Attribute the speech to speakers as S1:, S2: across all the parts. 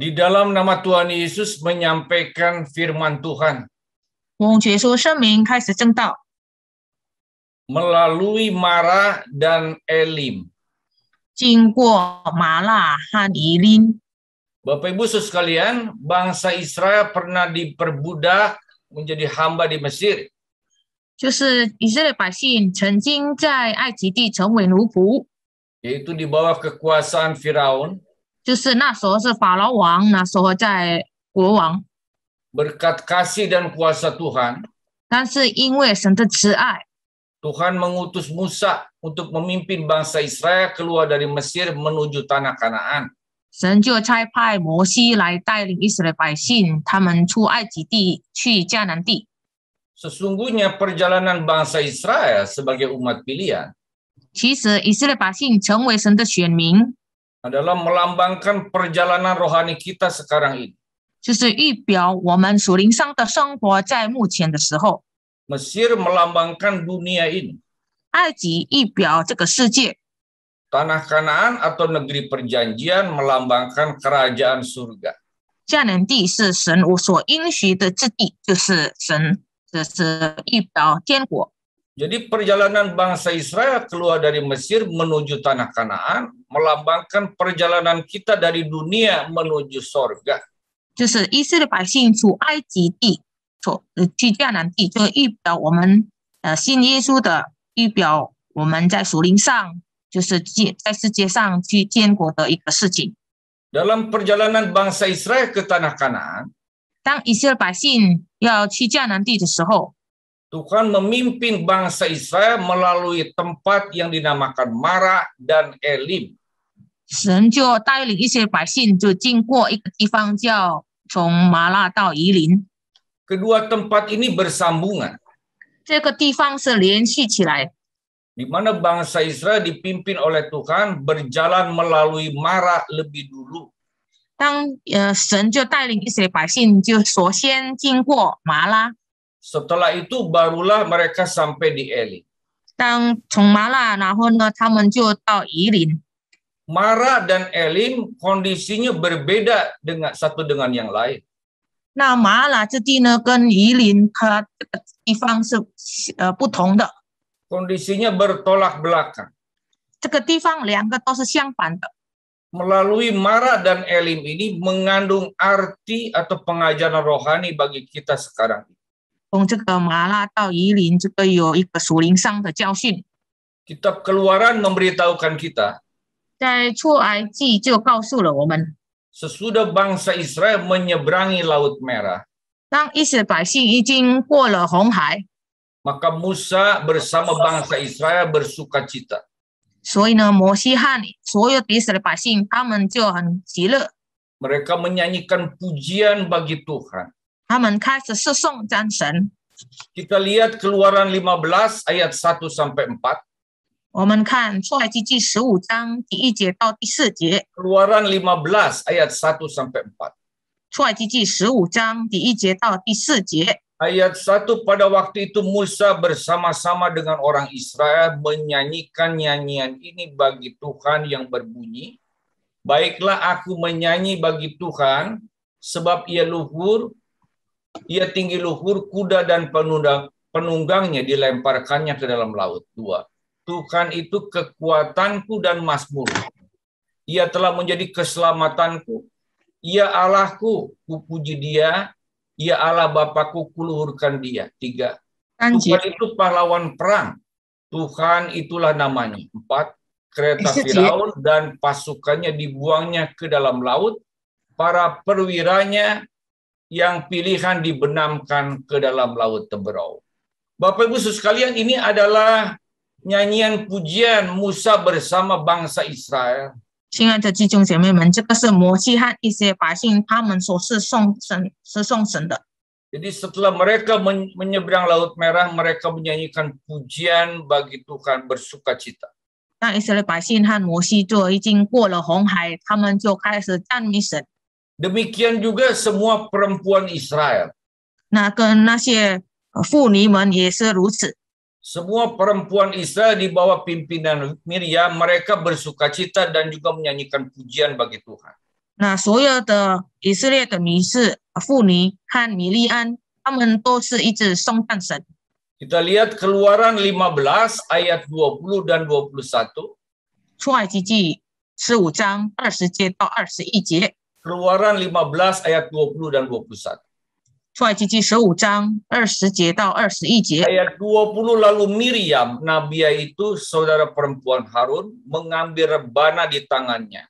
S1: di dalam nama Tuhan Yesus menyampaikan firman Tuhan. melalui Mara dan Elim. Bapak Ibu sekalian, bangsa Israel pernah diperbudak menjadi hamba di Mesir. Yaitu di bawah kekuasaan Firaun.
S2: 就是那时候是法老王，那时候在国王。
S1: Berkat kasih dan kuasa Tuhan. Tuhan mengutus Musa untuk memimpin bangsa Israel keluar dari Mesir menuju tanah Kanaan.
S2: 神就差派摩西来带领以色列百姓，他们出埃及地去迦南地。
S1: Sesungguhnya perjalanan bangsa Israel sebagai umat pilihan.
S2: 其实以色列百姓成为神的选民。
S1: adalah melambangkan perjalanan rohani kita sekarang ini.
S2: 就是预表我们属灵上的生活在目前的
S1: 时候。Mesir melambangkan dunia ini. Tanah Kanaan atau negeri perjanjian melambangkan kerajaan surga.
S2: 迦南地是神我所应许的之地，就是神，这是预表天国。
S1: jadi perjalanan bangsa Israel keluar dari Mesir menuju tanah Kanaan melambangkan perjalanan kita dari dunia menuju sorga. dalam perjalanan bangsa Israel ke tanah Kanaan，
S2: 当以色列百姓要去迦南地的时
S1: 候。Tuhan memimpin bangsa Israel melalui tempat yang dinamakan Mara dan Elim. Kedua tempat ini bersambungan. Di mana bangsa Israel dipimpin oleh Tuhan berjalan melalui Mara lebih dulu.
S2: 当呃神就带领以色列百姓，就首先经过麻拉。
S1: setelah itu barulah mereka sampai di Eli. Mara dan Elim kondisinya berbeda dengan satu dengan yang lain.
S2: Nah, Mara
S1: Kondisinya bertolak belakang. Melalui Mara dan Elim ini mengandung arti atau pengajaran rohani bagi kita sekarang ini.
S2: 从这个麻辣到夷陵，这个有一个属灵上的教训。
S1: Kitab Keluaran memberitahukan kita
S2: 在出埃及就告诉了我们
S1: ，sesudah bangsa Israel menyeberangi Laut Merah, maka Musa bersama bangsa Israel bersuka cita。
S2: 所以呢，摩西和所有以色列百姓，他们就很喜乐。
S1: Mereka menyanyikan pujian bagi Tuhan. 他们开始是颂赞神。Kita lihat Keluaran 15 ayat 1 sampai 4.
S2: 我们看出埃及记十五章第一节到第四节。
S1: Keluaran 15 ayat 1 sampai 4.
S2: 出埃及记十五章第一节到第四节。
S1: Ayat 1 pada waktu itu Musa bersama-sama dengan orang Israel menyanyikan nyanyian ini bagi Tuhan yang berbunyi Baiklah aku menyanyi bagi Tuhan sebab ia luhur ia tinggi luhur kuda dan penundang, penunggangnya dilemparkannya ke dalam laut. Dua, Tuhan itu kekuatanku dan masmur. Ia telah menjadi keselamatanku. Ia Allahku, kupuji dia. Ia Allah Bapakku, kuluhurkan dia. Tiga, Anjir. Tuhan itu pahlawan perang. Tuhan itulah namanya. Empat, kereta Firaun dan pasukannya dibuangnya ke dalam laut. Para perwiranya yang pilihan dibenamkan ke dalam laut teberau. Bapak Ibu sekalian, ini adalah nyanyian pujian Musa bersama bangsa Israel.
S2: 亲爱的弟兄姐妹们，这个是摩西和一些百姓他们所是送神是送神的。
S1: Jadi setelah mereka menyeberang Laut Merah, mereka menyanyikan pujian bagi Tuhan bersuka cita.
S2: 那以色列百姓和摩西就已经过了红海，他们就开始赞美神。
S1: Demikian juga semua perempuan Israel.
S2: Nah, eh.
S1: Semua perempuan Israel di bawah pimpinan Miriam, mereka bersuka cita dan juga menyanyikan pujian bagi Tuhan.
S2: Nah, semua Israel, dan mereka
S1: Kita lihat Keluaran 15 ayat 20 dan 21.
S2: 出埃及记十五章二十节到二十一节。
S1: Keluaran 15 ayat 20 dan 21.
S2: 出埃及记十五章二十节到
S1: 二十一节。Ayat 20 lalu Miriam, Nabiya itu saudara perempuan Harun, mengambil rebana di tangannya.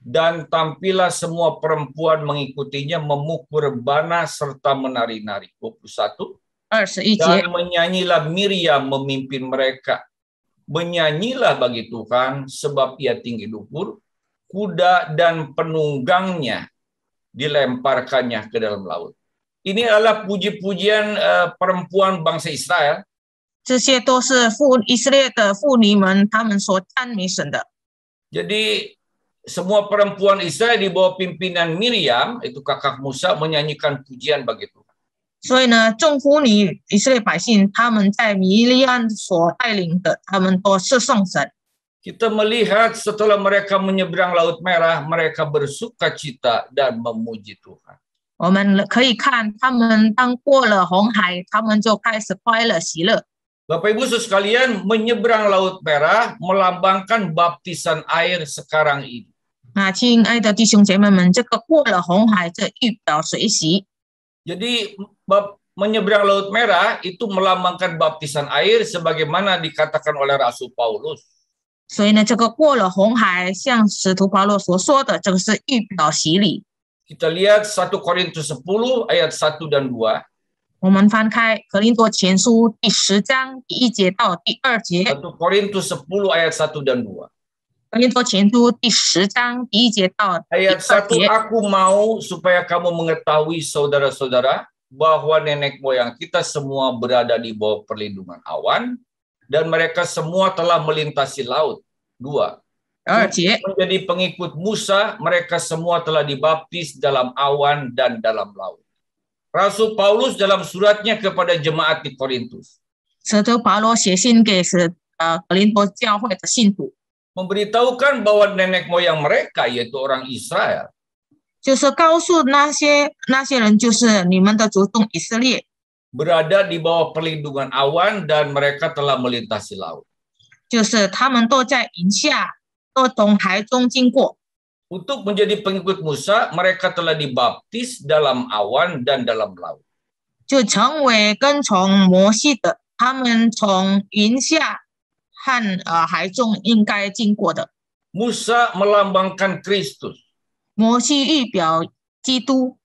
S1: Dan tampillah semua perempuan mengikutinya memukul rebana serta menari-nari. 21. 21 Dan menyanyilah Miriam memimpin mereka. Menyanyilah bagi Tuhan sebab ia tinggi dukur kuda dan penunggangnya dilemparkannya ke dalam laut. Ini adalah puji-pujian uh, perempuan bangsa Israel. Jadi semua perempuan Israel di bawah pimpinan Miriam, itu kakak Musa menyanyikan pujian bagi Tuhan. Jadi Israel Miriam,
S2: 所以呢，众妇女以色列百姓，他们在米利安所带领的，他们都是颂神。
S1: kita melihat setelah mereka menyeberang Laut Merah, mereka bersuka cita dan memuji Tuhan.
S2: 我们可以看，他们当过了红海，他们就开始快乐喜乐。
S1: Bapak Ibu sekalian, menyeberang Laut Merah melambangkan baptisan air sekarang ini.
S2: 啊，亲爱的弟兄姐妹们，这个过了红海，这预表水洗。
S1: Jadi nah, bab menyeberang Laut Merah itu melambangkan baptisan air sebagaimana dikatakan oleh Rasul Paulus.
S2: 所以呢，这个过了红海，像使徒保罗所说的，这个是预表洗礼。
S1: Kita lihat satu Korintus sepuluh ayat 1 dan 2.
S2: 我们翻开《格林多前书》第十章第一节到第二节。1
S1: Korintus sepuluh ayat 1 dan 2.
S2: satu 1, aku
S1: mau supaya kamu mengetahui saudara-saudara bahwa nenek moyang kita semua berada di bawah perlindungan awan dan mereka semua telah melintasi laut. Dua. Oh, Menjadi pengikut Musa, mereka semua telah dibaptis dalam awan dan dalam laut. Rasul Paulus dalam suratnya kepada jemaat di Korintus. Uh, memberitahukan bahwa nenek moyang mereka yaitu orang Israel Israel berada di bawah perlindungan awan dan mereka telah melintasi laut.
S2: 就是他们都在云下，都从海中经过。
S1: Untuk menjadi pengikut Musa, mereka telah dibaptis dalam awan dan dalam laut.
S2: 就成为跟从摩西的，他们从云下和呃海中应该经过的。
S1: Musa melambangkan Kristus. 摩西预表基督。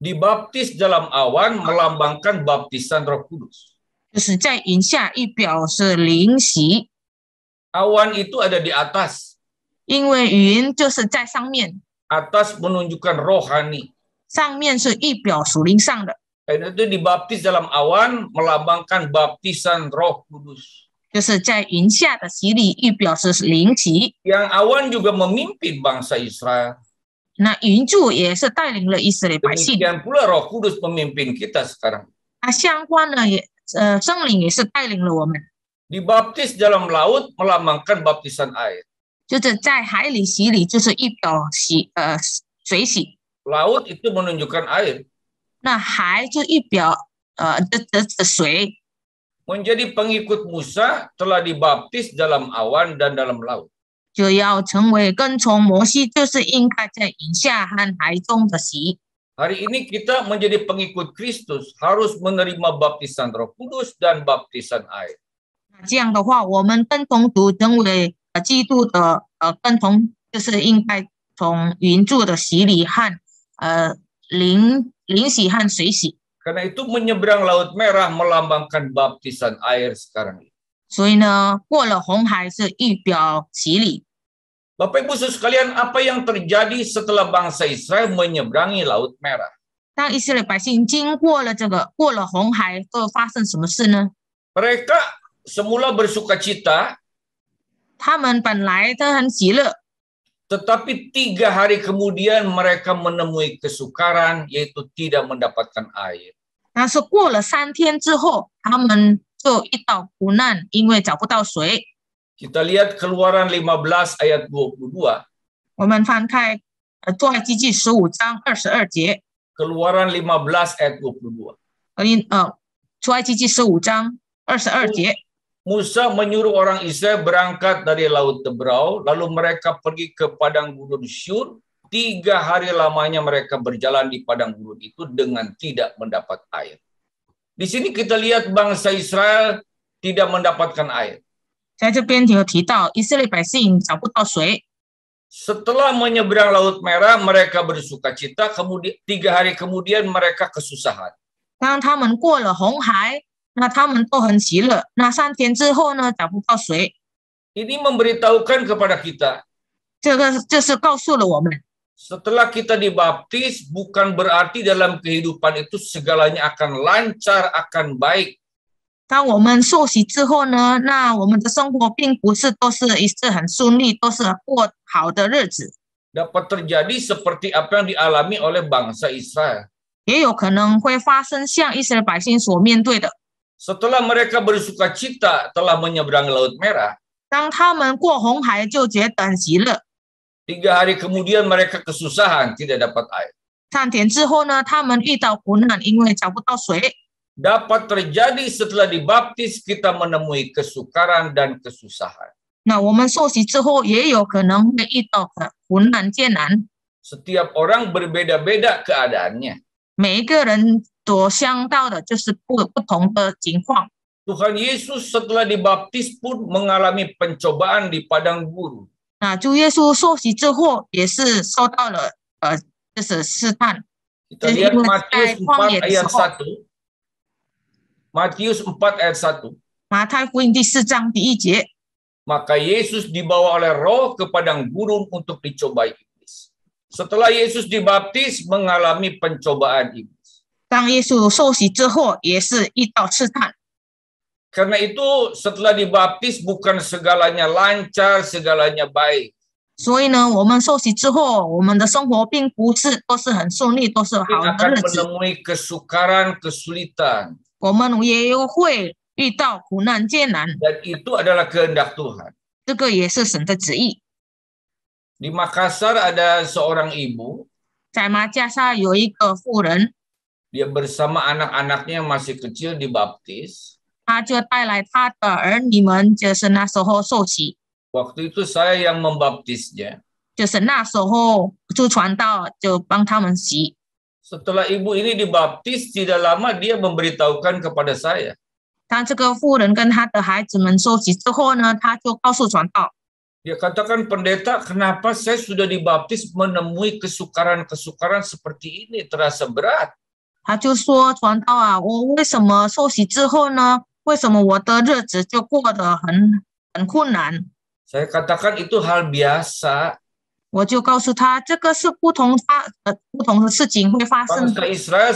S1: dibaptis dalam awan melambangkan baptisan Roh Kudus. Awan itu ada di atas. Atas menunjukkan rohani. 上面是一表属灵上的。Dan itu dibaptis dalam awan melambangkan baptisan Roh Kudus. yang awan juga memimpin bangsa Israel.
S2: Nah, Yunju ya se Demikian
S1: pula Roh Kudus pemimpin kita sekarang.
S2: Ah, ah, ya. eh, ya,
S1: dibaptis dalam laut melambangkan baptisan air.
S2: Jadi, eh,
S1: laut itu menunjukkan air.
S2: Nah, hai itu ibil, eh, de,
S1: de, de, sui. Menjadi pengikut Musa telah dibaptis dalam awan dan dalam laut.
S2: 就要成为跟从摩西，就是应该在以下和海中的
S1: 洗。Hari ini kita menjadi pengikut Kristus harus menerima baptisan Roh Kudus dan baptisan air.
S2: 这样的话，我们跟同族成为呃基督的呃跟同，就是应该从云柱的洗礼和呃灵灵洗和水洗。
S1: Karena itu menyeberang Laut Merah melambangkan baptisan air sekarang ini.
S2: 所以呢，过了红海是预表
S1: 洗礼。Bapak Ibu sekalian, apa yang terjadi setelah bangsa Israel menyeberangi Laut Merah?
S2: 当以色列百姓经过了这个过了红海，都发生什么事呢
S1: ？Mereka semula bersuka cita,
S2: 他们本来都很喜乐
S1: ，tetapi tiga hari kemudian mereka menemui kesukaran, yaitu tidak mendapatkan air.
S2: 但是过了三天之后，他们
S1: kita lihat Keluaran 15 ayat 22.
S2: 我们翻开呃《做爱记记》十五章二
S1: 十二节。Keluaran 15 ayat 22. Musa menyuruh orang Israel berangkat dari Laut Tebrau, lalu mereka pergi ke padang gurun Syur. Tiga hari lamanya mereka berjalan di padang gurun itu dengan tidak mendapat air. Di sini kita lihat bangsa Israel tidak mendapatkan air. Setelah menyeberang Laut Merah, mereka bersuka cita. Kemudian tiga hari kemudian mereka kesusahan.
S2: Nah, nah, nah,
S1: Ini memberitahukan kepada kita.
S2: 这个这是告诉了我们。
S1: setelah kita dibaptis, bukan berarti dalam kehidupan itu segalanya akan lancar, akan baik.
S2: 当我们受洗之后呢，那我们的生活并不是都是一次很顺利，都是过
S1: 好的日子。Dapat terjadi seperti apa yang dialami oleh bangsa Israel. Setelah mereka bersuka cita telah menyeberang Laut Merah.
S2: 当他们过红海就觉得喜乐,
S1: Tiga hari kemudian mereka kesusahan, tidak dapat air. Dapat terjadi setelah dibaptis kita menemui kesukaran dan kesusahan. Setiap orang berbeda-beda keadaannya. Tuhan Yesus setelah dibaptis pun mengalami pencobaan di padang gurun.
S2: 那主耶稣受洗之后，也是受到了呃，就是试探。
S1: Kita Matius 4 ayat 1. Matius 4 ayat 1. Maka Yesus dibawa oleh roh ke padang gurun untuk dicobai iblis. Setelah Yesus dibaptis mengalami pencobaan iblis.
S2: 当耶稣受洗之后，也是遇到试探。
S1: karena itu setelah dibaptis bukan segalanya lancar, segalanya baik.
S2: menemui
S1: kesukaran, kesulitan.
S2: kesulitan
S1: dan itu adalah kehendak Tuhan. Di Makassar ada seorang ibu. Dia bersama anak-anaknya masih kecil dibaptis。
S2: 他就带来他的儿女们，就是那时候受洗。
S1: Waktu itu saya yang membaptisnya. Setelah ibu ini dibaptis, tidak lama dia memberitahukan kepada saya. Dia katakan pendeta, kenapa saya sudah dibaptis menemui kesukaran-kesukaran seperti ini terasa berat?
S2: 他就说传道啊，我为什么受洗之后呢，为什么我的日子就过得很很困难
S1: ？Saya katakan itu hal biasa. Israel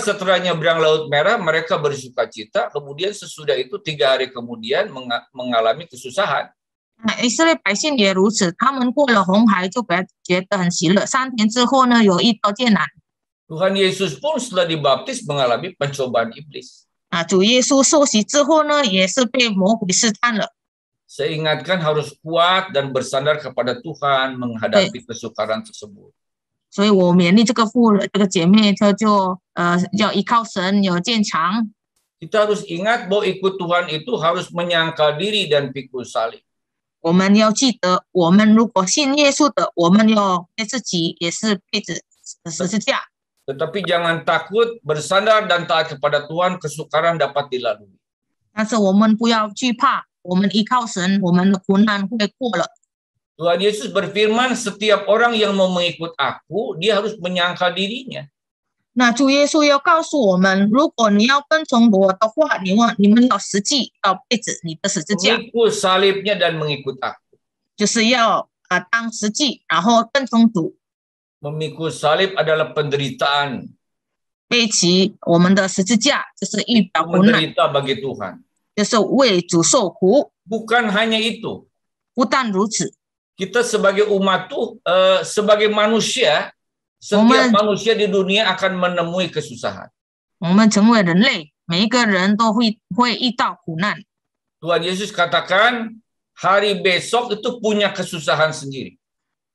S1: setelah nyebrang Laut Merah, mereka bersuka cita. Kemudian sesudah itu tiga hari kemudian mengalami kesusahan.
S2: Yesus
S1: pun setelah dibaptis mengalami pencobaan iblis.
S2: 啊，主耶稣受洗之后呢，也是被魔鬼试探了。
S1: Saya ingatkan harus kuat dan bersandar kepada Tuhan menghadapi kesukaran tersebut. harus ingat bahwa ikut Tuhan itu harus menyangkal diri dan pikul salib. Tetapi jangan takut, bersandar dan taat kepada Tuhan, kesukaran dapat dilalui. Tuhan Yesus berfirman, setiap orang yang mau mengikut aku, dia harus menyangkal dirinya.
S2: Nah, 那主耶稣要告诉我们，如果你要跟从我的话，你们你们要实际要背着你的十字架
S1: ，Mengikut salibnya dan mengikut aku.
S2: 就是要啊、呃当实际，然后跟从主。
S1: memikul salib adalah penderitaan.
S2: 背起我们的十字架，就是预表苦难
S1: ，menderita bagi Tuhan. 就是为主受苦。Bukan hanya itu, 不但如此，kita sebagai umat tuh eh, sebagai manusia, setiap manusia di dunia akan menemui kesusahan. Tuhan Yesus katakan hari besok itu punya kesusahan sendiri.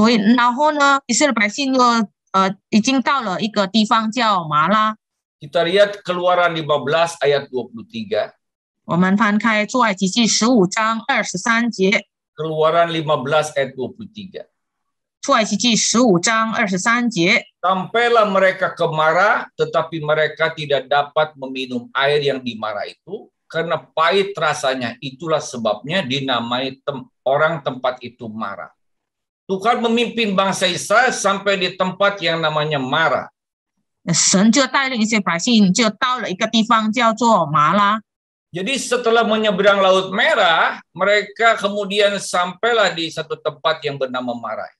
S1: 所
S2: 以然后呢，以色列百姓呢，呃，已经到了一个地方叫马拉。
S1: Kita lihat Keluaran 15 ayat 23.
S2: 我们翻开出埃及记十五章二十三节。
S1: Keluaran 15 ayat 23. 出埃及记十五章二十三节。Sampailah mereka ke Mara, tetapi mereka tidak dapat meminum air yang di Mara itu karena pahit rasanya. Itulah sebabnya dinamai tem orang tempat itu Mara. Tuhan memimpin bangsa Israel sampai di tempat yang namanya Mara. Jadi setelah menyeberang Laut Merah, mereka kemudian sampailah di satu tempat yang bernama Mara.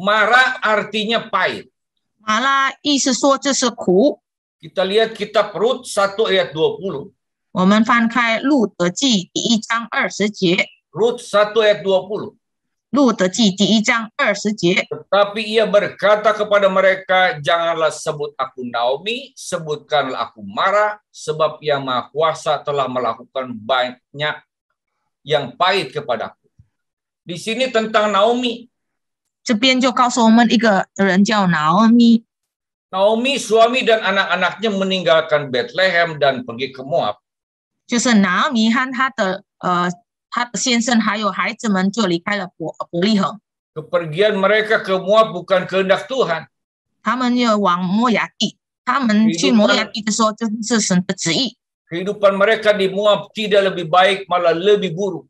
S1: Mara artinya pahit.
S2: Mara 意思说就是苦。
S1: Kita lihat kitab Rut 1 ayat 20.
S2: 我们翻开《路德记》第一章二十节
S1: ，Rut 1 ayat ia berkata kepada mereka, janganlah sebut aku Naomi, sebutkanlah aku Mara, sebab yang maha kuasa telah melakukan banyak yang pahit kepadaku. Di sini tentang Naomi.
S2: 这边就告诉我们一个人叫 Naomi,
S1: suami dan anak-anaknya meninggalkan Bethlehem dan pergi ke Moab.
S2: 就是拿米和他的呃他的先生还有孩子们就离开了伯伯利恒。
S1: Kepergian mereka ke Moab bukan kehendak Tuhan. Kehidupan mereka di Moab tidak lebih baik, malah lebih buruk.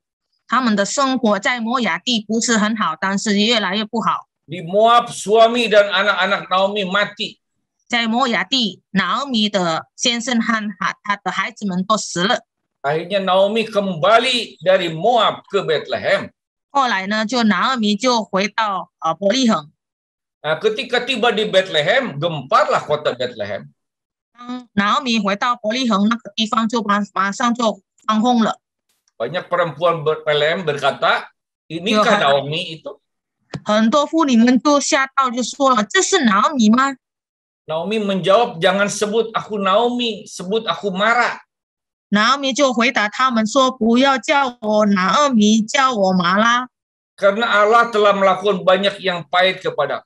S1: di Moab suami dan anak-anak Naomi mati. Di Moab, Naomi, suami dan anak-anak mati. Akhirnya Naomi kembali dari Moab ke Bethlehem. Nah, ketika tiba di Bethlehem, gemparlah kota Bethlehem. Banyak perempuan Bethlehem berkata, inikah Naomi itu?
S2: 很多妇女们都吓到，就说了：“这是拿米吗？”
S1: Naomi menjawab, jangan sebut aku Naomi, sebut aku Mara.
S2: 拿俄米就回答他们说：“不要叫我拿俄米，叫
S1: 我麻拉。” Karena Allah telah melakukan banyak yang pahit kepadaku.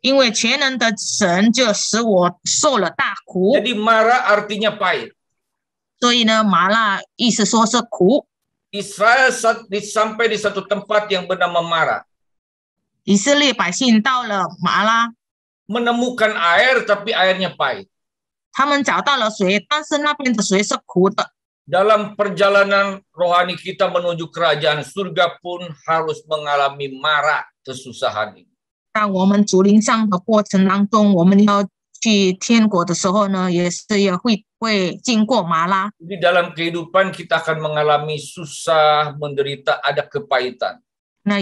S2: 因为全能的神就使我受了大苦。Jadi marah
S1: artinya pahit.
S2: 所以呢，麻辣意思说是苦。
S1: Israel sampai di satu tempat yang bernama Mara.
S2: 以色列百姓到
S1: 了麻拉，menemukan air tapi airnya pahit dalam perjalanan rohani kita menuju kerajaan surga pun harus mengalami marah kesusahan ini. Di dalam kehidupan kita akan mengalami susah, menderita, ada kepahitan. Nah,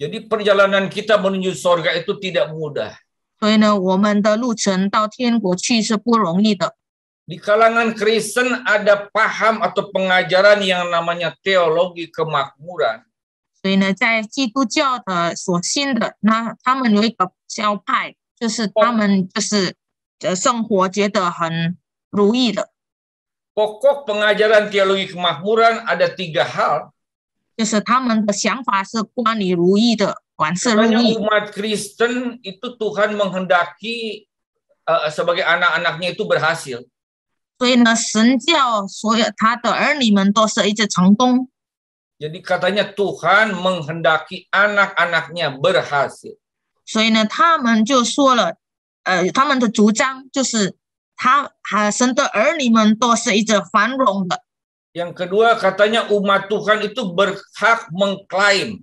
S1: jadi perjalanan kita menuju surga itu tidak mudah. di kalangan Kristen ada paham atau pengajaran yang namanya teologi kemakmuran.
S2: 所以呢，在基督教的所信的，那他们有一个教派，就是他们就是呃生活觉得很如意的。
S1: Pokok pengajaran teologi kemakmuran ada tiga hal.
S2: 就是他们的想法是观你如意的，完事如意。umat
S1: Kristen itu Tuhan menghendaki eh, sebagai anak-anaknya itu berhasil. katanya Tuhan menghendaki anak-anaknya berhasil. Yang kedua katanya umat Tuhan itu berhak mengklaim.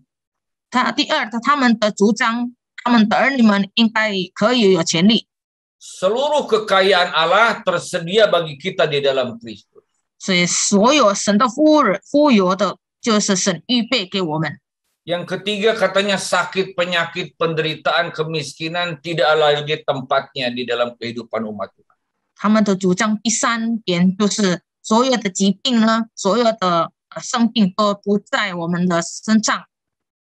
S1: Seluruh kekayaan Allah tersedia bagi kita di dalam Kristus. Yang ketiga katanya sakit, penyakit, penderitaan, kemiskinan tidak lagi tempatnya di dalam kehidupan umat Tuhan.
S2: 他们的主张第三点就是所有的疾病呢，所有的生病都不在我们的身上。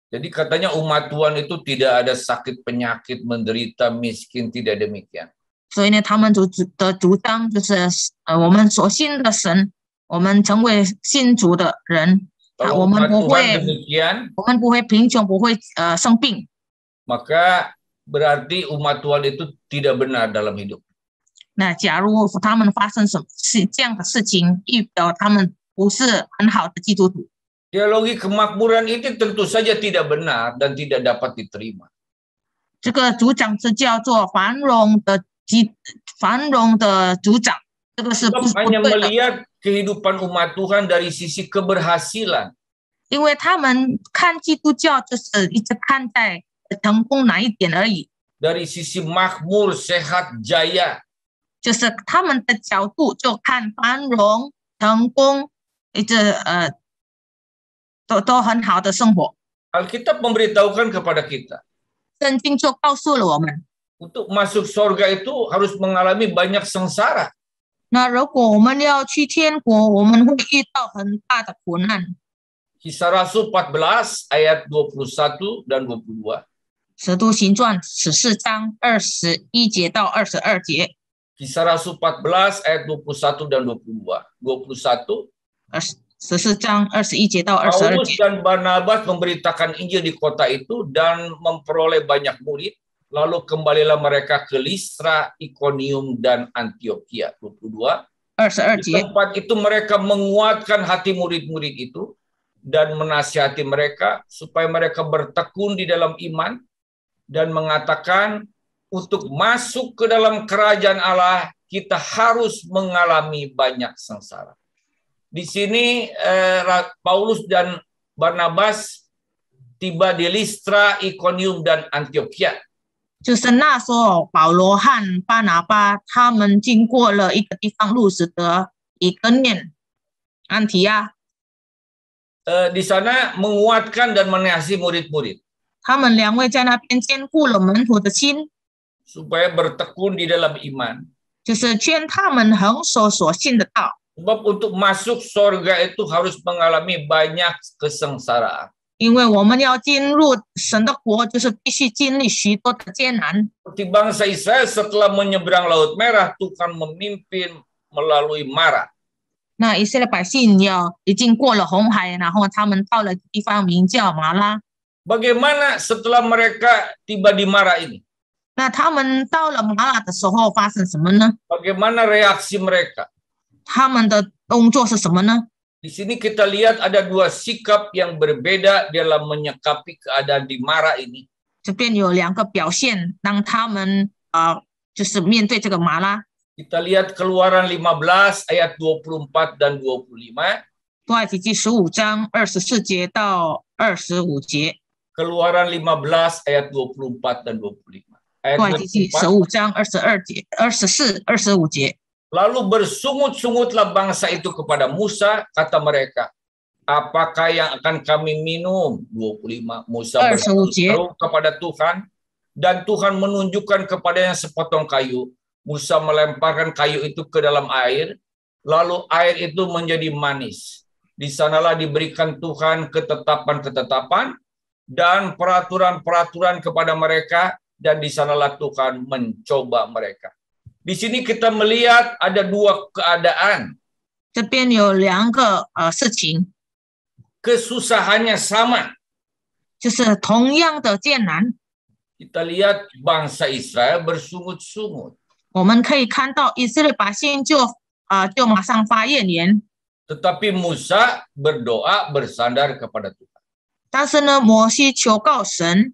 S1: Jadi katanya umat Tuhan itu tidak ada sakit penyakit menderita miskin tidak demikian.
S2: 所以呢，他们主的主张就是呃，我们所信的神，我们成为信主的人，啊，我们不会，我们不会贫穷，不会呃生病。
S1: Maka berarti umat Tuhan itu tidak benar dalam hidup.
S2: 那假如他们发生什么事这样的事情，预表他们不是很好的基督徒。
S1: Teologi kemakmuran itu tentu saja tidak benar dan tidak dapat diterima. kehidupan umat Tuhan dari sisi keberhasilan.
S2: 因为他们看基督教就是一直看待成功哪一点而已。
S1: Dari sisi makmur, sehat, jaya.
S2: 就是他们的角度就看繁荣、成功，一直呃，都都很好的生活。
S1: Alkitab memberitahukan kepada kita.
S2: 圣经就告
S1: 诉了我们。Untuk masuk surga itu harus mengalami banyak sengsara.
S2: 那如果我们要去天国，我们会遇到很大的苦难。
S1: Kisah Rasul 14 ayat 21 dan 22. 22. Kisah Rasul 14 ayat 21 dan 22. 21
S2: Paulus
S1: dan Barnabas memberitakan Injil di kota itu dan memperoleh banyak murid. Lalu kembalilah mereka ke Listra, Ikonium, dan Antioquia. 22. Di tempat itu mereka menguatkan hati murid-murid itu dan menasihati mereka supaya mereka bertekun di dalam iman dan mengatakan untuk masuk ke dalam kerajaan Allah, kita harus mengalami banyak sengsara. Di sini eh, Paulus dan Barnabas tiba di Listra, Iconium dan Antioquia.
S2: Eh,
S1: di sana menguatkan dan menasih murid-murid。
S2: 他们两位在那边兼顾了门徒的心。
S1: supaya bertekun di dalam iman. Sebab untuk masuk surga itu harus mengalami banyak kesengsaraan.
S2: 因为我们要进入神的国，就是必须经历许多的艰难。
S1: Seperti bangsa Israel setelah menyeberang Laut Merah, Tuhan memimpin melalui Mara.
S2: 那以色列百姓要已经过了红海，然后他们到了地方名叫马拉。
S1: Bagaimana setelah mereka tiba di Mara ini?
S2: Bagaimana
S1: reaksi mereka? Di sini kita lihat ada dua sikap yang berbeda dalam menyikapi keadaan di Mara ini. Kita lihat Keluaran 15 ayat 24 dan 25. Keluaran 15 ayat 24 dan 25. Ayat Lalu bersungut bersungut-sungutlah bangsa itu kepada Musa, kata mereka, apakah yang akan kami minum? 25 Musa berseru kepada Tuhan, dan Tuhan menunjukkan kepadanya sepotong kayu. Musa melemparkan kayu itu ke dalam air, lalu air itu menjadi manis. Di sanalah diberikan Tuhan ketetapan-ketetapan dan peraturan-peraturan kepada mereka dan di sanalah Tuhan mencoba mereka. Di sini kita melihat ada dua keadaan.
S2: Uh, Kesusahannya sama.
S1: Kita lihat bangsa Israel bersungut-sungut. Tetapi Musa berdoa bersandar kepada Tuhan.
S2: 摩西求告神,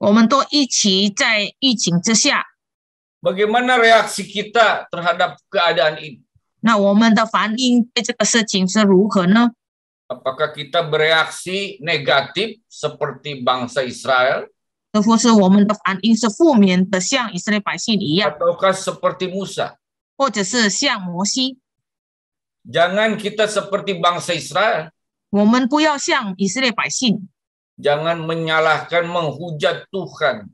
S2: Bagaimana
S1: reaksi kita terhadap keadaan ini?
S2: 那我们的反应对这个事情是如何呢
S1: ？Apakah kita bereaksi negatif seperti bangsa Israel?
S2: Ataukah seperti Musa?
S1: Jangan kita seperti bangsa Israel. 我们不要像以色列百姓，jangan menyalahkan menghujat Tuhan.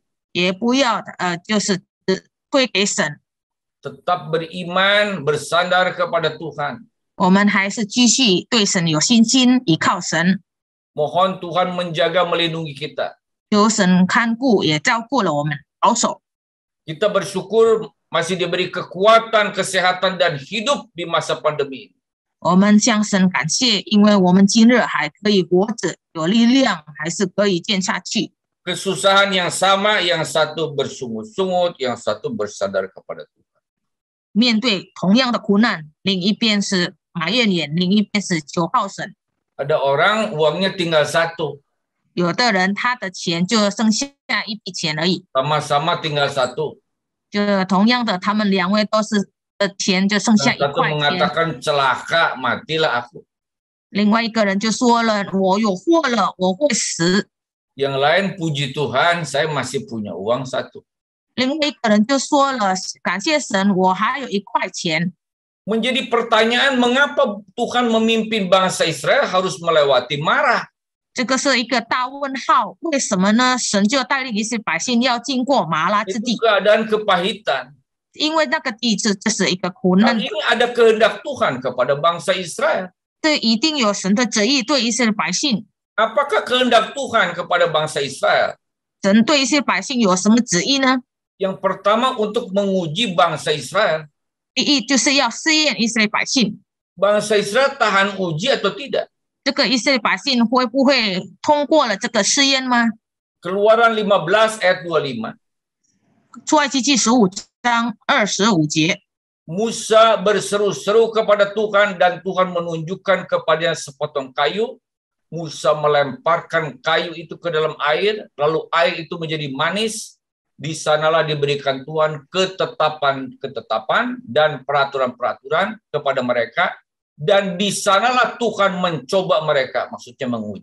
S1: Tetap beriman, bersandar kepada Tuhan. Mohon Tuhan menjaga melindungi kita. Kita bersyukur masih diberi kekuatan, kesehatan, dan hidup di masa pandemi.
S2: 我们向神感谢，因为我们今日还可以活着，有力量，还是可以见下去。
S1: Kesusahan yang sama, yang satu bersungut-sungut, yang satu bersandar kepada Tuhan.
S2: 面对同样的苦难，另一边是埋怨脸，另一边是求告神。
S1: Ada orang uangnya tinggal satu.
S2: 有的人他的钱就剩下一笔钱而已
S1: ，Sama-sama tinggal satu.
S2: 就同样的，他们两位都是的钱就剩下一块钱。
S1: celaka matilah Yang lain puji Tuhan, saya masih punya uang Menjadi pertanyaan mengapa Tuhan memimpin bangsa Israel harus melewati marah?
S2: keadaan
S1: kepahitan。因为那个地质就是一个苦难。因为 ada kehendak Tuhan kepada bangsa Israel。这一定有神的旨意对以色列百姓。Apakah kehendak Tuhan kepada bangsa Israel?
S2: 神对一些百姓有什么旨意呢
S1: ？Yang pertama untuk menguji bangsa Israel. bangsa Israel tahan uji atau tidak? 这个以色列百姓会不会通过了这个试验吗？Keluaran 15 ayat 25. 章二十五节。Musa berseru-seru kepada Tuhan dan Tuhan menunjukkan kepadanya sepotong kayu. Musa melemparkan kayu itu ke dalam air, lalu air itu menjadi manis. Di sanalah diberikan Tuhan ketetapan-ketetapan dan peraturan-peraturan kepada mereka. Dan di sanalah Tuhan mencoba mereka, maksudnya menguji.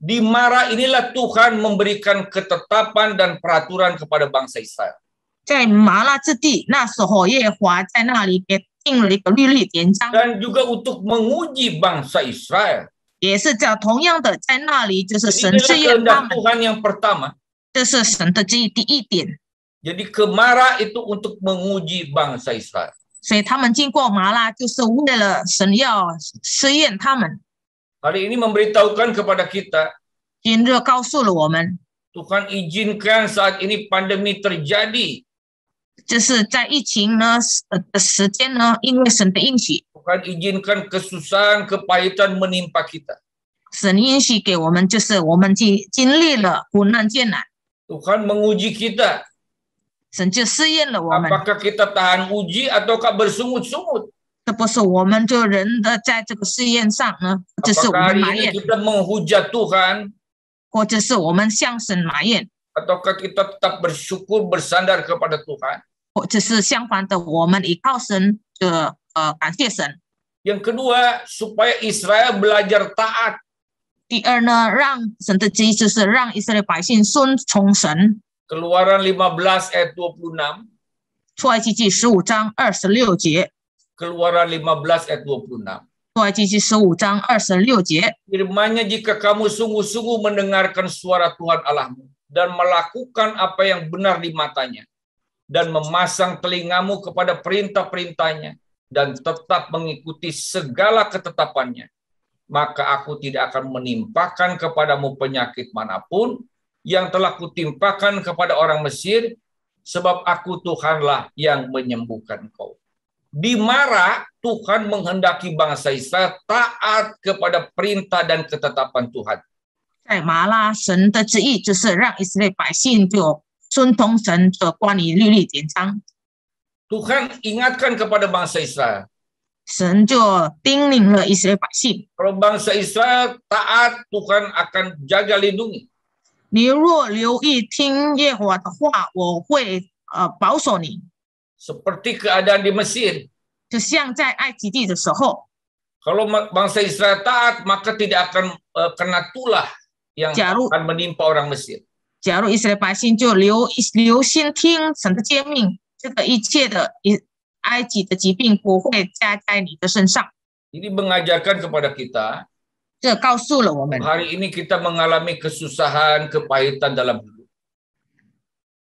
S1: Di Mara inilah Tuhan memberikan ketetapan dan peraturan kepada bangsa Israel
S2: 在麻辣之地，那时候耶和华在那里给定了一个律例典章。dan juga untuk menguji
S1: bangsa Israel.
S2: 也是这样，同样的，在那里就是神试验他们。
S1: Tuhan yang pertama. 这是神的第第一点。Jadi kemarah itu untuk menguji bangsa Israel。
S2: 所以他们经过麻辣，就是为了神要试验他们。
S1: hari ini memberitahukan kepada kita.
S2: 今日告诉了我们。
S1: Tuhan izinkan saat ini pandemi terjadi.
S2: 就是在疫情呢的时间呢，因为神的应许
S1: ，Tuhan izinkan kesusahan, kepahitan menimpa kita.
S2: 神应许给我们，就是我们经经历了苦难艰难
S1: ，Tuhan menguji kita. 神就试验了我们。Apakah kita tahan uji ataukah bersungut-sungut?
S2: 这不是我们就人的在这个试验上呢，这是我 Apakah
S1: menghujat Tuhan
S2: 或者是我们向神埋怨
S1: ，ataukah kita tetap bersyukur bersandar kepada Tuhan? Yang kedua supaya Israel belajar taat.
S2: 第二呢，让神的旨意就是让以色列百姓顺从神。
S1: Keluaran 15 ayat 26.
S2: 出埃及记十五章二十六节。
S1: Keluaran 15 ayat 26.
S2: 出埃及记十五章二十六节。
S1: Firman-Nya jika kamu sungguh-sungguh mendengarkan suara Tuhan Allahmu dan melakukan apa yang benar di matanya dan memasang telingamu kepada perintah-perintahnya dan tetap mengikuti segala ketetapannya, maka aku tidak akan menimpakan kepadamu penyakit manapun yang telah kutimpakan kepada orang Mesir, sebab aku Tuhanlah yang menyembuhkan kau. Di Mara, Tuhan menghendaki bangsa Israel taat kepada perintah dan ketetapan Tuhan. Tuhan ingatkan kepada bangsa Israel. Kalau bangsa Israel taat, Tuhan akan jaga lindungi. Seperti keadaan di Mesir. Kalau bangsa Israel taat, maka tidak akan uh, kena tulah yang Jaru, akan menimpa orang Mesir.
S2: 假如以色列百姓就留留心听神的诫命，这个一切的以埃及的疾病不会加在你的身上。
S1: Ini mengajarkan kepada kita.
S2: 这告诉了我
S1: 们。Hari ini kita mengalami kesusahan, kepahitan dalam hidup.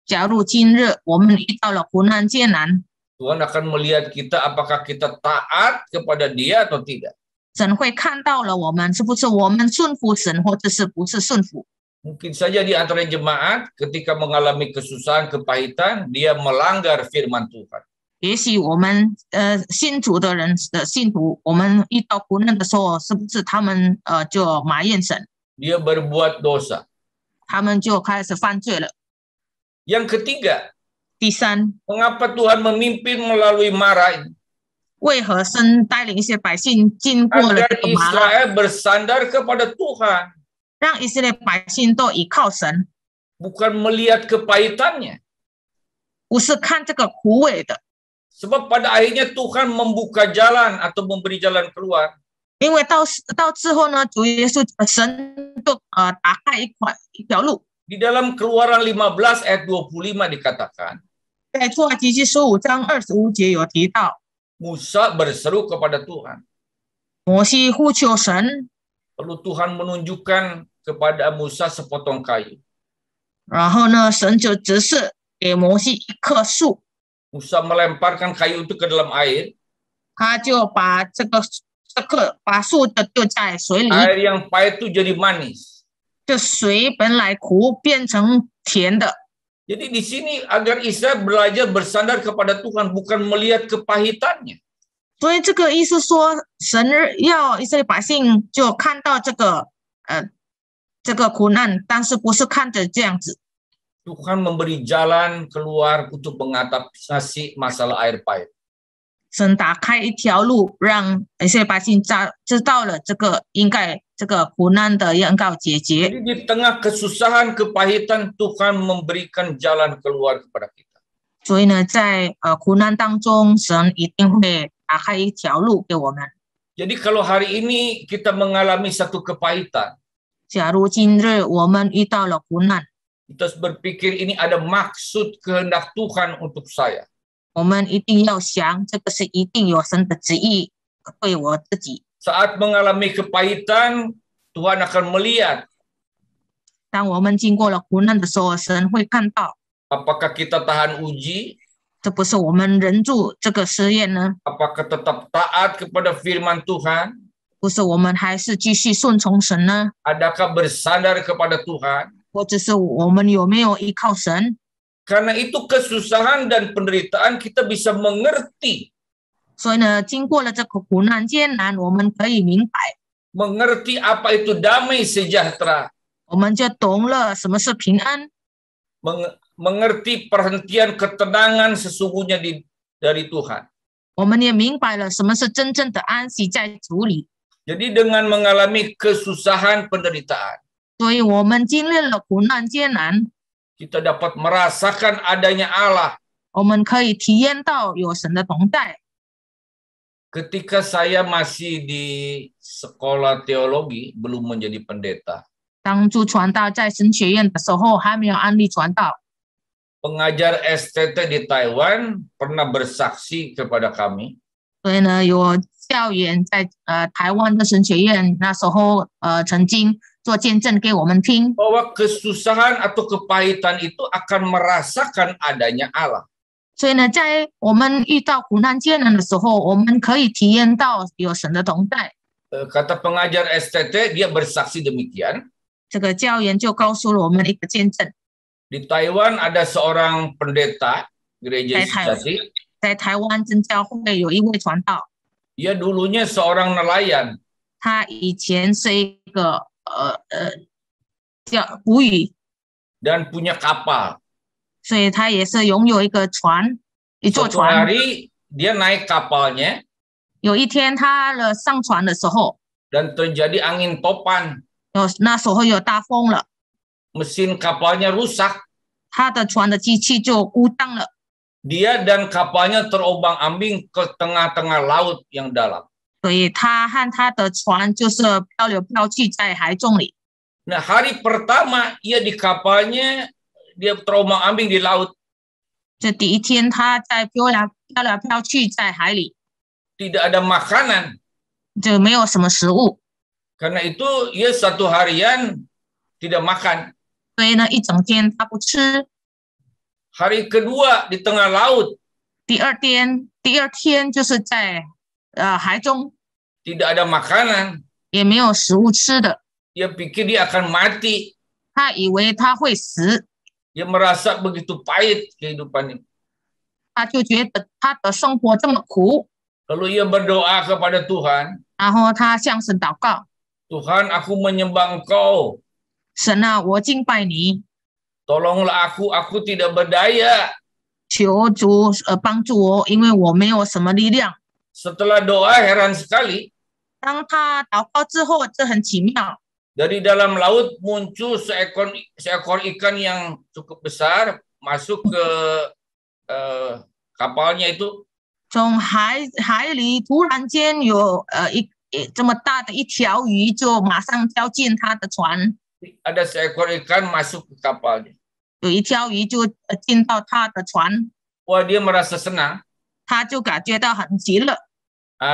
S2: 假如今日我们遇到了苦难艰难。
S1: Tuhan akan melihat kita apakah kita taat kepada Dia atau tidak.
S2: 神会看到了我们是不是我们顺服神，或者是不是顺服。
S1: Mungkin saja di antara jemaat ketika mengalami kesusahan, kepahitan, dia melanggar firman Tuhan.
S2: 也许我们呃信主的人的信徒，我们遇到苦难的时候，是不是他们呃就埋怨神
S1: ？Dia berbuat dosa.
S2: 他们就开始犯罪了。
S1: Yang ketiga. 第三。Mengapa Tuhan memimpin melalui marah ini? Israel bersandar kepada Tuhan. 让以色列百姓都倚靠神，bukan melihat kepahitannya. pada akhirnya Tuhan membuka jalan atau memberi jalan keluar.
S2: 因为到到之后呢，主耶稣呃神就呃打开一款
S1: 一条路，Di dalam Keluaran 15 ayat 25 dikatakan, 在出埃及记十五章二十五节有提到，Musa berseru kepada Tuhan,
S2: 摩西呼求神，
S1: Lalu Tuhan menunjukkan kepada Musa sepotong kayu. Musa melemparkan kayu itu ke dalam air. Air yang pahit itu jadi manis.
S2: Jadi
S1: di sini agar Israel belajar bersandar kepada Tuhan bukan melihat kepahitannya.
S2: 所以这个意思说，神要以色列百姓就看到这个呃这个苦难，但是不是看着这样子。
S1: Tuhan memberi jalan keluar untuk mengatasi masalah air pahit.
S2: 神打开一条路，让以色列百姓知知道了这个应该这个苦难的应
S1: 该解决。Jadi di tengah kesusahan kepahitan Tuhan memberikan jalan keluar kepada kita.
S2: 所以呢，在呃苦难当中，神一定会
S1: jadi kalau hari ini kita mengalami satu kepahitan,
S2: 假如今日我们遇到了苦难
S1: ，kita harus berpikir ini ada maksud kehendak Tuhan untuk saya. mengalami kepahitan, Tuhan akan melihat. Apakah kita tahan uji?
S2: 这不是我们人住这个实验呢
S1: ？Apakah tetap taat kepada firman Tuhan？
S2: 不是我们还是继续顺从神呢
S1: ？Adakah bersandar kepada Tuhan？
S2: 或者是我们有没有依靠神
S1: ？Karena itu kesusahan dan penderitaan kita bisa mengerti。
S2: 所以呢，经过了这个苦难艰难，我们可以明白。
S1: Mengerti apa itu damai sejahtera？
S2: 我们就懂了什么是平安。
S1: mengerti perhentian ketenangan sesungguhnya di, dari Tuhan. Jadi dengan mengalami kesusahan penderitaan, kita dapat merasakan adanya Allah. Ketika saya masih di sekolah teologi, belum menjadi pendeta.
S2: 当初传道在神学院的时候，还没有安利传道。
S1: pengajar STT di Taiwan pernah bersaksi kepada kami. Uh, bahwa kesusahan atau kepahitan itu akan merasakan adanya Allah. kata pengajar STT dia bersaksi demikian. Di Taiwan ada seorang pendeta gereja Sejati. Dia dulunya seorang nelayan.
S2: Eh, eh, Dan punya Jadi,
S1: dia naik Dan terjadi angin Mesin kapalnya rusak，他的船的机器就故障了。Dia dan kapalnya terombang ambing ke tengah-tengah laut yang dalam.
S2: 所以他和他的船就是漂流漂去在海中里。
S1: Nah hari pertama ia di kapalnya dia terombang ambing di laut. Tidak ada makanan. Karena itu ia satu harian tidak makan.
S2: 所以呢，一整天他不吃。
S1: Hari kedua di tengah laut. tidak ada makanan.
S2: 也没有食物吃的。
S1: Dia pikir dia akan mati.
S2: 他以为他会
S1: 死。Dia merasa begitu pahit kehidupannya.
S2: 他就觉得他的生活这么苦。
S1: Lalu ia berdoa kepada Tuhan. Tuhan, aku menyembah Engkau. 神啊，我敬拜你。Tolonglah aku, aku tidak berdaya.
S2: 求主呃帮助我，因为我没有什么力量。
S1: Setelah doa heran sekali.
S2: 当他祷告之后，这很奇妙。
S1: Dari dalam laut muncul seekor seekor ikan yang cukup besar masuk ke uh, kapalnya itu.
S2: 从海海里突然间有呃一这么大的一条鱼，就马上掉进他的
S1: 船。ada seekor ikan masuk ke kapalnya. Eh, Wah dia merasa senang. Uh,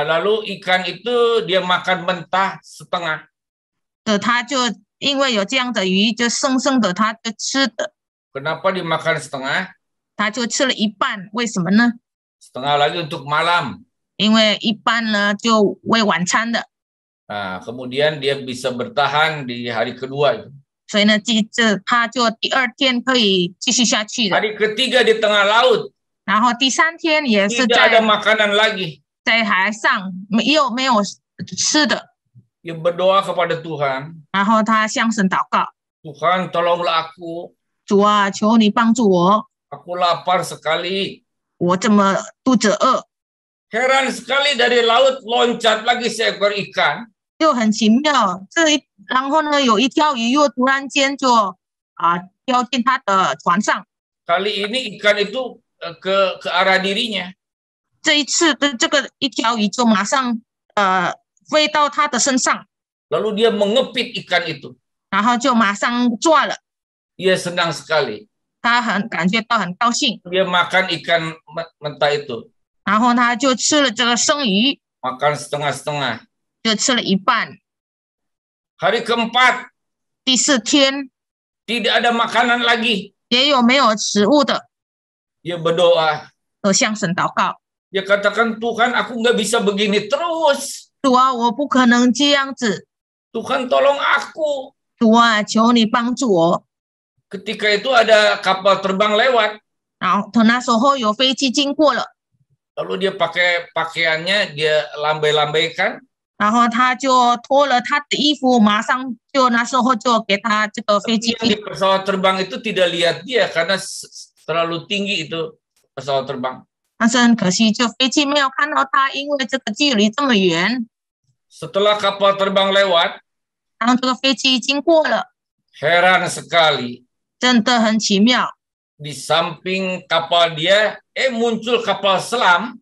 S1: lalu ikan itu dia makan mentah setengah. Kenapa dimakan Setengah lagi untuk malam。
S2: 因为一半呢就为晚餐的。
S1: Nah, kemudian dia bisa bertahan di hari kedua itu.
S2: Hari ketiga
S1: di tengah laut.
S2: Tidak ada
S1: makanan lagi. dia berdoa kepada Tuhan. Tuhan. tolonglah aku. Aku lapar sekali. Heran sekali dari laut loncat lagi seekor ikan.
S2: 就很奇妙。这一然后呢，有一条鱼又突然间就啊掉进他的船上。
S1: Kali ini ikan itu e, ke ke arah dirinya.
S2: dia mengepit
S1: ikan itu. senang sekali. makan ikan mentah itu.
S2: setengah
S1: setengah-setengah.
S2: 就吃了一半。
S1: Hari tidak ada makanan lagi,
S2: berdoa，berdoa，都向神祷告。
S1: Dia katakan Tuhan aku nggak bisa begini terus. terus。
S2: 主啊，我不可能这样子。
S1: Tuhan tolong aku。
S2: 主啊，求你帮助我。
S1: Ketika itu ada kapal terbang lewat。然后，
S2: 那时候有飞机经过了。
S1: Lalu dia pakai pakaiannya dia lambai-lambaikan.
S2: 然后他就脱了他的衣服，马上就那时候就给他这个飞机。
S1: pesawat terbang itu tidak lihat dia karena terlalu tinggi itu pesawat terbang。
S2: 但是很可惜，就飞机没有看到他，因为这个距离这么远。
S1: setelah kapal terbang lewat，
S2: 然后这个飞机经过了。
S1: Heran sekali，
S2: 真的很奇妙。
S1: Di samping kapal dia, eh muncul kapal selam。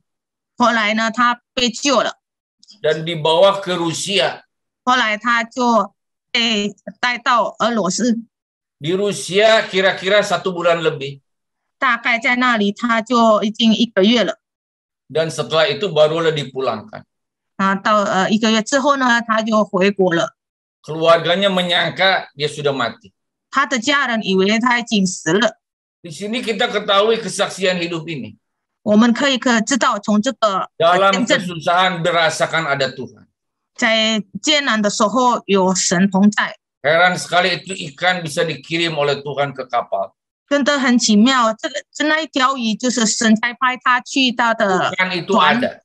S1: 后来呢，他被救了。dan dibawa ke Rusia.
S2: 后来他就被带到俄罗
S1: 斯，Di Rusia kira-kira satu bulan lebih. setelah itu barulah dipulangkan. menyangka dia sudah mati. Di sini kita ketahui kesaksian hidup ini.
S2: 我们可以可知道从这个
S1: dalam 见证，kesusahan berasakan ada Tuhan.
S2: 在艰难的时候有神同在
S1: ，Heran sekali itu ikan bisa dikirim oleh Tuhan ke kapal.
S2: 真的很奇妙。这个这那一条鱼就是神差派他去到的 Ikan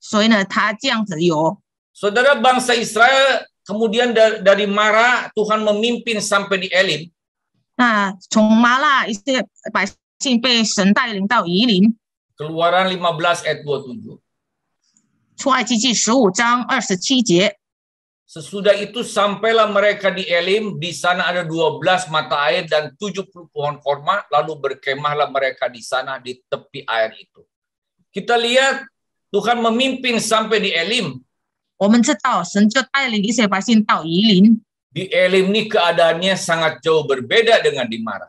S1: 所以呢，他这样子游。Saudara bangsa Israel kemudian da- dari Mara Tuhan memimpin sampai di Elim.
S2: 那从麻辣一些百姓被神带领到夷陵，
S1: Keluaran 15 ayat 27.
S2: 15章27节
S1: Sesudah itu sampailah mereka di Elim, di sana ada 12 mata air dan 70 pohon korma, lalu berkemahlah mereka di sana di tepi air itu. Kita lihat Tuhan memimpin sampai di Elim. Di Elim ini keadaannya sangat jauh berbeda dengan di Mara.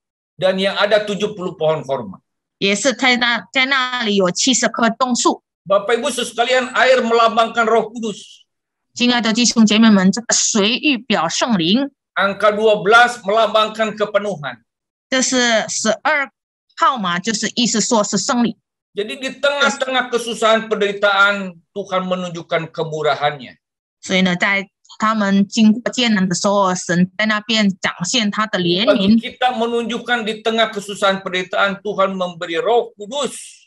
S1: dan yang ada 70 pohon korma. Bapak Ibu sekalian air melambangkan Roh Kudus. Angka 12 melambangkan kepenuhan. Jadi di tengah-tengah kesusahan penderitaan Tuhan menunjukkan kemurahannya.
S2: 所以呢，在他们经过艰难的时候，神在那边展现他的怜悯。
S1: Kita menunjukkan di tengah kesusahan penderitaan Tuhan memberi Roh Kudus.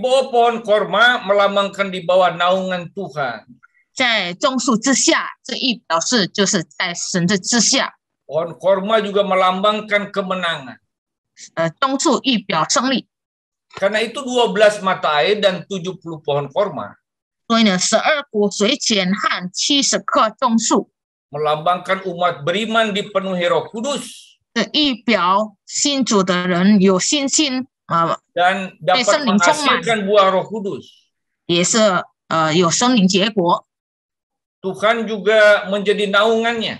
S1: bawah pohon korma melambangkan di bawah naungan Tuhan. korma juga melambangkan kemenangan. Karena itu 12 mata air dan 70 pohon korma. Melambangkan umat beriman dipenuhi Roh Kudus Dan dapat menghasilkan buah Roh Kudus. Uh, Tuhan juga menjadi
S2: naungannya.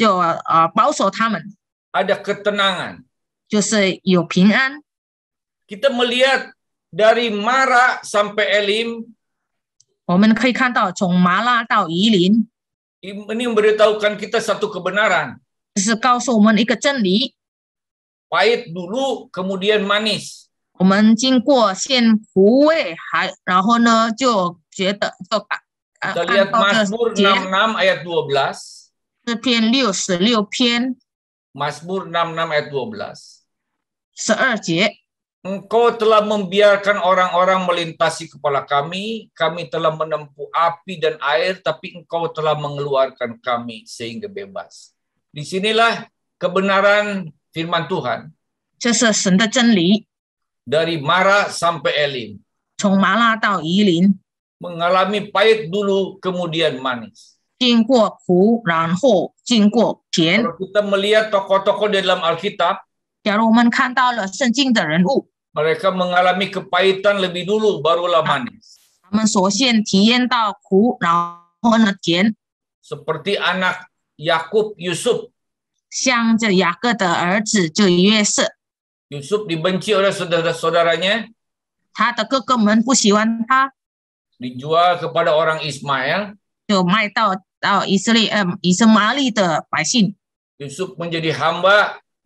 S2: Uh,
S1: Ada ketenangan,
S2: kita
S1: melihat dari Mara sampai Elim. memberitahukan kita satu kebenaran. dulu, kemudian manis. lihat Mazmur 66 ayat 12.
S2: 66
S1: ayat 12 engkau telah membiarkan orang-orang melintasi kepala kami, kami telah menempuh api dan air, tapi engkau telah mengeluarkan kami sehingga bebas. Disinilah kebenaran firman Tuhan. Dari Mara sampai Elim. Mengalami pahit dulu, kemudian manis. Kalau kita melihat tokoh-tokoh dalam Alkitab,
S2: 假如我们看到了圣经的人物
S1: ，mereka mengalami kepahitan lebih dulu barulah manis.
S2: 他们首先体验到苦，然后呢甜。
S1: Seperti anak Yakub Yusuf.
S2: 像这雅各的儿子这约瑟。
S1: Yusuf dibenci oleh saudara-saudaranya.
S2: 他的哥哥们不喜欢他。
S1: Dijual kepada orang Ismail.
S2: 就卖到到以色列，呃，以色玛利的百姓。
S1: Yusuf menjadi hamba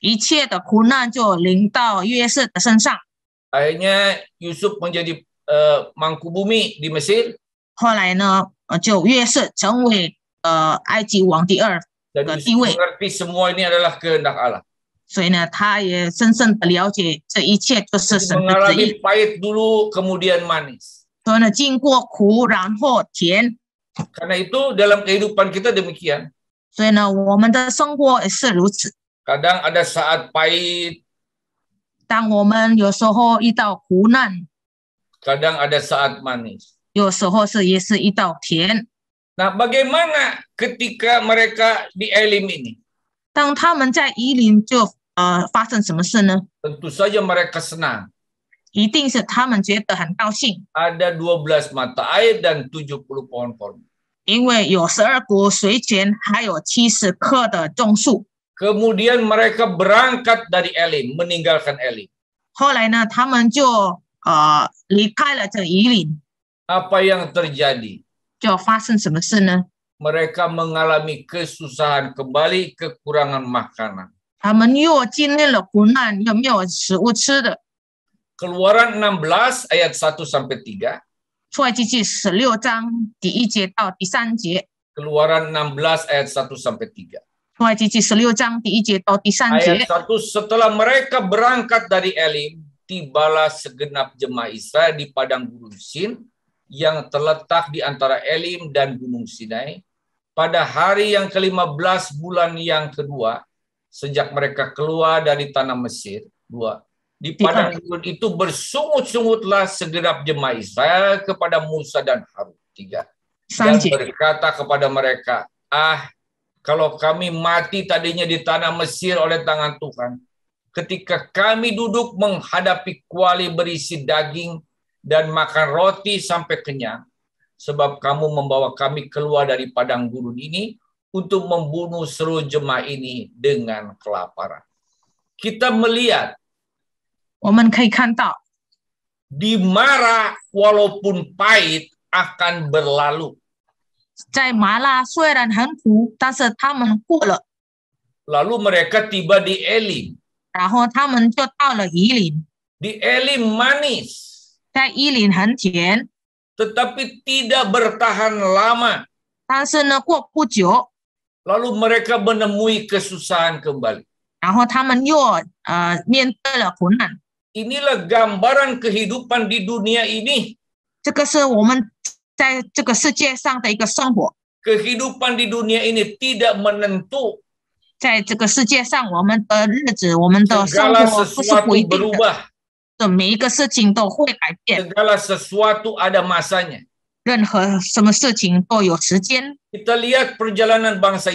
S2: 一切的苦难就临到约瑟的
S1: 身上。Akhirnya Yusuf menjadi uh, mangku bumi di Mesir.
S2: 后来呢，就约瑟成为呃埃及王第二
S1: 的地位。mengerti semua ini adalah kehendak Allah.
S2: 所以呢，他也深深的了解这一切就是神的旨意。
S1: Mengalami pahit dulu, kemudian manis.
S2: 所以呢，经过苦，然后甜。
S1: Karena itu dalam kehidupan kita demikian.
S2: 所以呢，我们的生活也是如此。
S1: kadang ada saat pahit.
S2: 当我们有时候遇到苦难
S1: ，kadang ada saat manis.
S2: 有时候是也是一道甜。
S1: Nah, bagaimana ketika mereka di Elim ini?
S2: 当他们在夷陵就呃发生什么事呢
S1: ？Tentu eh, saja mereka senang. 一定是他们觉得很高兴，Ada belas mata air dan tujuh puluh pohon korma.
S2: 因为有十二股水泉，还
S1: 有七十棵的种树。
S2: Kemudian
S1: mereka berangkat dari Elim, meninggalkan Elim. Apa yang terjadi? Mereka mengalami kesusahan kembali kekurangan makanan. Keluaran 16 ayat 1 sampai 3. Keluaran 16 ayat 1 sampai 3. Ayat satu setelah mereka berangkat dari Elim, tibalah segenap jemaah Israel di padang gurun Sin yang terletak di antara Elim dan Gunung Sinai pada hari yang ke-15 bulan yang kedua sejak mereka keluar dari tanah Mesir. Dua. Di padang gurun itu bersungut-sungutlah segenap jemaah Israel kepada Musa dan Harun. Tiga. Dan berkata kepada mereka, ah kalau kami mati tadinya di tanah Mesir oleh tangan Tuhan. Ketika kami duduk menghadapi kuali berisi daging dan makan roti sampai kenyang, sebab kamu membawa kami keluar dari padang gurun ini untuk membunuh seluruh jemaah ini dengan kelaparan. Kita melihat dimarah walaupun pahit akan berlalu.
S2: 在麻辣虽然很苦，但是他们过了。
S1: Lalu mereka tiba di Elim。
S2: 然后他们就到了伊林。
S1: di Elim
S2: manis。在伊林很甜。
S1: tetapi tidak bertahan lama. 但是呢过不久。Lalu mereka menemui kesusahan kembali. 然后他们又呃面对了困难。Inilah gambaran kehidupan di dunia ini. 这个是我们。Kehidupan di dunia ini tidak menentu. sesuatu ada lihat perjalanan bangsa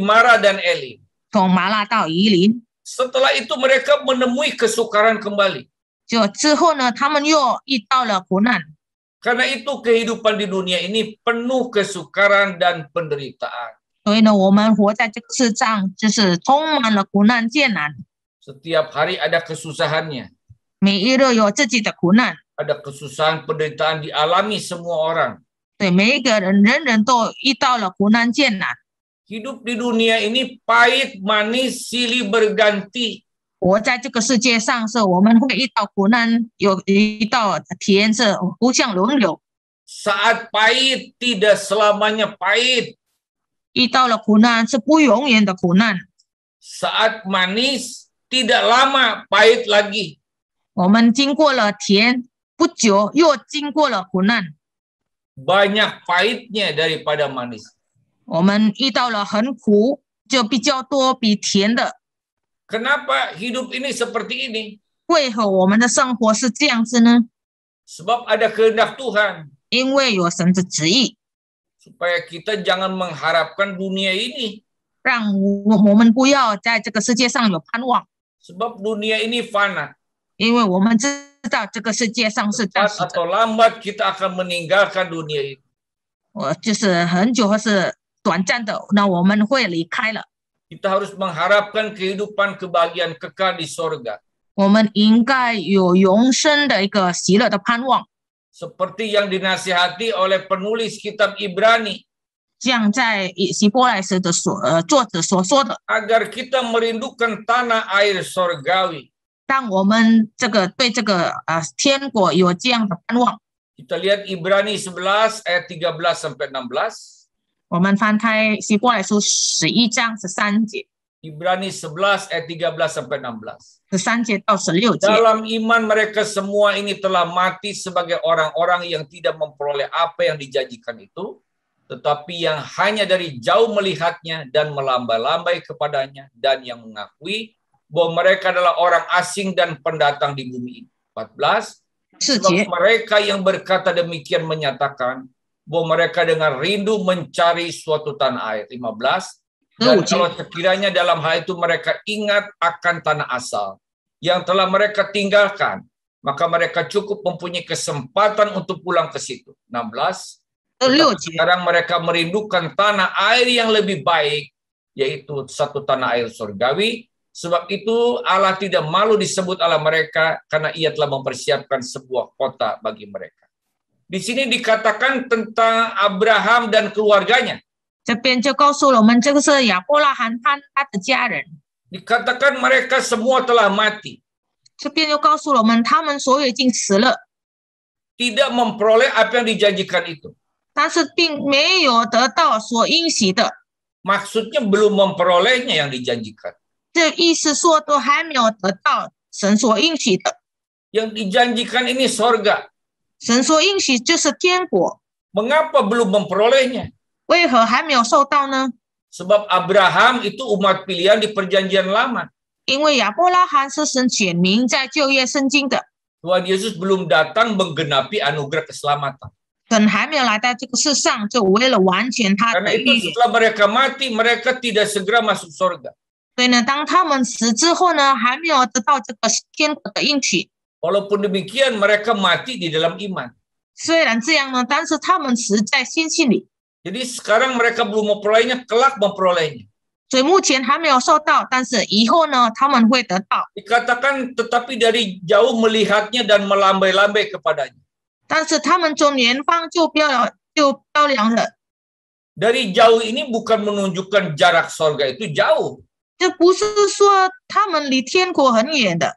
S1: Mara dan itu mereka menemui kesukaran kembali. Karena itu kehidupan di dunia ini penuh kesukaran dan penderitaan. Setiap hari ada kesusahannya. ada kesusahan penderitaan dialami semua orang.
S2: 对，每一个人，人人都遇到了苦难艰难。
S1: Hidup di dunia ini pahit, manis, silih berganti.
S2: 活在这个世界上时候，我们会遇到苦难，有遇到体验是不像轮流。Saat pahit tidak
S1: selamanya pahit. manis tidak lama pahit lagi.
S2: 我们经过了甜，不久又经过了苦难。
S1: banyak pahitnya daripada manis。
S2: 我们遇到了很苦，就比较多比甜的。
S1: Kenapa hidup ini seperti ini? Sebab ada kehendak Tuhan. Supaya kita jangan mengharapkan dunia ini. Sebab dunia ini fana. atau lambat kita akan meninggalkan dunia ini. Kita harus mengharapkan kehidupan kebahagiaan kekal di sorga. Seperti yang dinasihati oleh penulis kitab Ibrani. Agar kita merindukan tanah air Kita lihat Ibrani 11 ayat 13 sampai 16.
S2: 我们翻开希伯来书十一章十三节。
S1: Ibrani 11 ayat 13 sampai 16.
S2: 13 16 Dalam
S1: iman mereka semua ini telah mati sebagai orang-orang yang tidak memperoleh apa yang dijanjikan itu, tetapi yang hanya dari jauh melihatnya dan melambai-lambai kepadanya dan yang mengakui bahwa mereka adalah orang asing dan pendatang di bumi ini. 14. Sebab mereka yang berkata demikian menyatakan bahwa mereka dengan rindu mencari suatu tanah air. 15. Dan oh, kalau sekiranya dalam hal itu mereka ingat akan tanah asal yang telah mereka tinggalkan, maka mereka cukup mempunyai kesempatan untuk pulang ke situ. 16. Oh, sekarang mereka merindukan tanah air yang lebih baik, yaitu satu tanah air surgawi. Sebab itu Allah tidak malu disebut Allah mereka karena ia telah mempersiapkan sebuah kota bagi mereka. Di sini dikatakan tentang Abraham dan keluarganya. Dikatakan mereka semua telah mati. Tidak memperoleh apa yang dijanjikan itu. Maksudnya belum memperolehnya yang dijanjikan. Yang dijanjikan ini sorga. 神说应许就是天国。Mengapa belum memperolehnya? Abraham itu umat pilihan di perjanjian lama.
S2: Yesus
S1: belum datang menggenapi anugerah keselamatan.
S2: Karena itu setelah
S1: mereka mati, mereka tidak segera masuk surga. Walaupun demikian mereka mati di dalam iman. Jadi sekarang mereka belum memperolehnya, kelak memperolehnya.
S2: 所以目前还没有受到，但是
S1: 以后呢，他们会得到。Dikatakan tetapi dari jauh melihatnya dan melambai-lambai kepadanya. Dari jauh ini bukan menunjukkan jarak sorga itu jauh. 这不是说他们离天国很远的。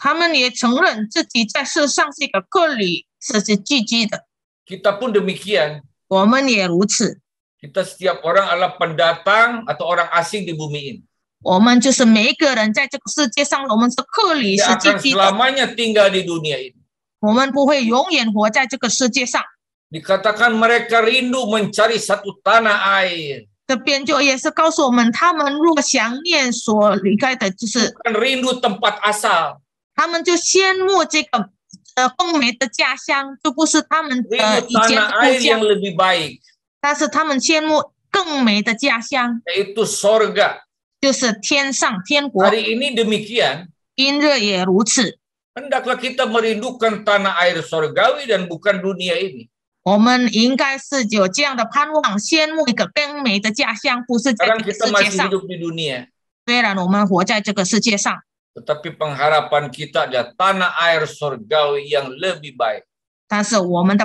S1: Kita pun demikian. setiap orang adalah pendatang atau orang asing di bumi ini. selamanya tinggal di dunia ini. mereka rindu mencari satu tanah air. rindu tempat
S2: asal。他们就羡慕这个呃凤梅的家乡，就不是他们呃以前的故乡
S1: lebih
S2: sorga，就是天上天国。Hari ini demikian，今日也如此。
S1: Hendaklah kita merindukan tanah air sorgawi dan bukan dunia ini tetapi pengharapan kita adalah tanah air surgawi yang lebih baik.
S2: Katakan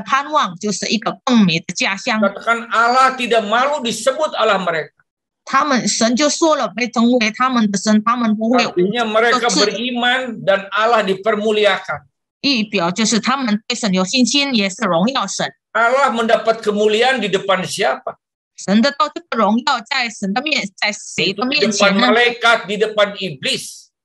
S1: Allah tidak malu disebut Allah mereka. 他们神就说了，被称为他们的神，他们不会。Artinya mereka beriman dan Allah dipermuliakan. 预表就是他们对神有信心，也是荣耀神。Allah mendapat kemuliaan di depan
S2: siapa? 神得到这个荣耀在神的面，在谁的面前呢？Di depan malaikat, di depan iblis.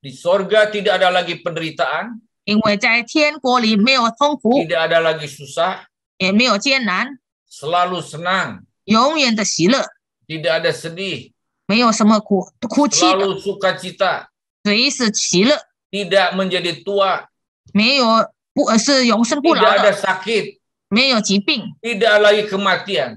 S1: Di sorga tidak ada lagi penderitaan. Tidak ada lagi susah. Selalu senang. Tidak ada sedih. Selalu sukacita. Tidak menjadi tua.
S2: tidak ada
S1: sakit. tidak lagi kematian.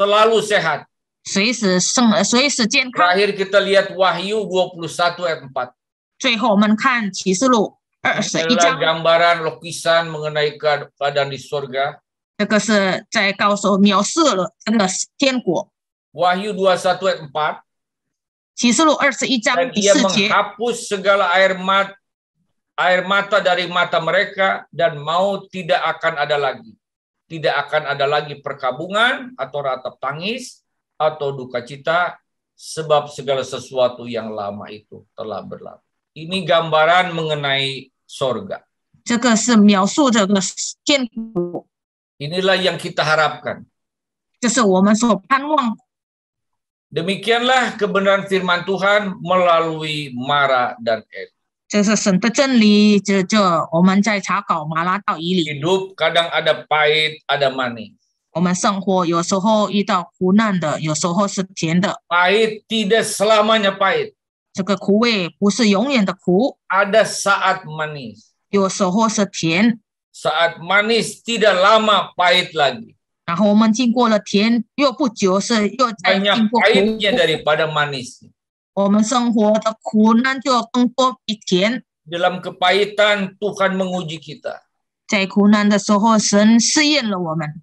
S1: selalu sehat. 随时生随时健康。Terakhir kita lihat Wahyu 21 ayat 4. 最后我们看启示录二十一章。gambaran lukisan mengenai keadaan di surga.
S2: Wahyu 21
S1: ayat 4. 启示录二十一章第四节。menghapus segala air mat air mata dari mata mereka dan mau tidak akan ada lagi. Tidak akan ada lagi perkabungan atau ratap tangis atau duka cita sebab segala sesuatu yang lama itu telah berlalu. Ini gambaran mengenai sorga. Inilah yang kita harapkan. Demikianlah kebenaran firman Tuhan melalui Mara dan Eli.
S2: 这是神的真理，这这我们在查考马拉道以里。
S1: Hidup kadang ada pahit, ada manis.
S2: 我们生活有时候遇到苦难的，有时候是甜的。
S1: Pahit tidak selamanya pahit。
S2: 这个苦味不是永远的苦。
S1: Ada saat manis。
S2: 有时候是甜。
S1: Saat manis tidak lama pahit lagi。
S2: 然后我们经过了甜，又不久是又再经过苦。Banyak Pahitnya
S1: daripada manis. kepahitan Tuhan menguji kita.
S2: 在苦难的时候，神试验了我们。